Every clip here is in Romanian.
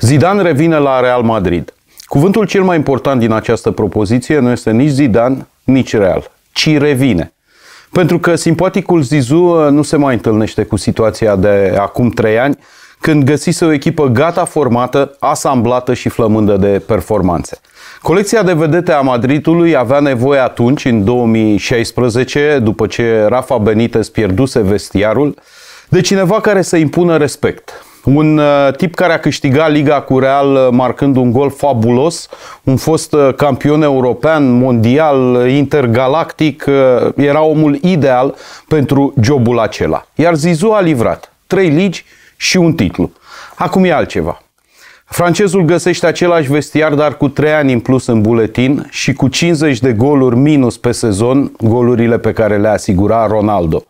Zidane revine la Real Madrid. Cuvântul cel mai important din această propoziție nu este nici Zidane, nici Real, ci revine. Pentru că simpaticul Zizu uh, nu se mai întâlnește cu situația de acum trei ani, când găsise o echipă gata formată, asamblată și flămândă de performanțe. Colecția de vedete a Madridului avea nevoie atunci, în 2016, după ce Rafa Benitez pierduse vestiarul, de cineva care să impună respect, un uh, tip care a câștigat liga cu Real uh, marcând un gol fabulos, un fost uh, campion european, mondial, intergalactic, era omul ideal pentru jobul acela. Iar Zizou a livrat trei ligi și un titlu. Acum e altceva. Francezul găsește același vestiar, dar cu 3 ani în plus în buletin și cu 50 de goluri minus pe sezon, golurile pe care le asigura Ronaldo.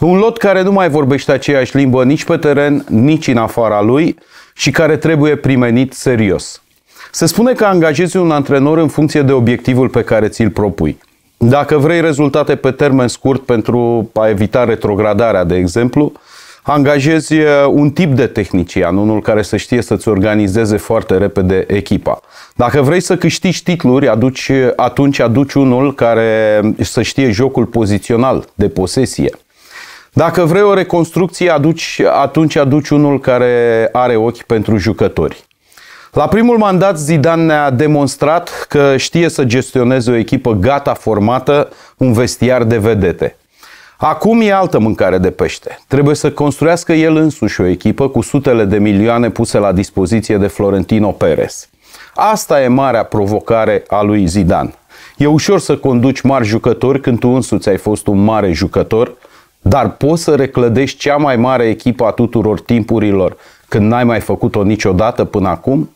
Un lot care nu mai vorbește aceeași limbă nici pe teren, nici în afara lui și care trebuie primenit serios. Se spune că angajezi un antrenor în funcție de obiectivul pe care ți-l propui. Dacă vrei rezultate pe termen scurt pentru a evita retrogradarea, de exemplu, angajezi un tip de tehnician, unul care să știe să-ți organizeze foarte repede echipa. Dacă vrei să câștigi titluri, aduci, atunci aduci unul care să știe jocul pozițional de posesie. Dacă vrei o reconstrucție, aduci, atunci aduci unul care are ochi pentru jucători. La primul mandat, Zidane ne-a demonstrat că știe să gestioneze o echipă gata formată, un vestiar de vedete. Acum e altă mâncare de pește. Trebuie să construiască el însuși o echipă cu sutele de milioane puse la dispoziție de Florentino Perez. Asta e marea provocare a lui Zidane. E ușor să conduci mari jucători când tu însuți ai fost un mare jucător dar poți să reclădești cea mai mare echipă a tuturor timpurilor când n-ai mai făcut-o niciodată până acum?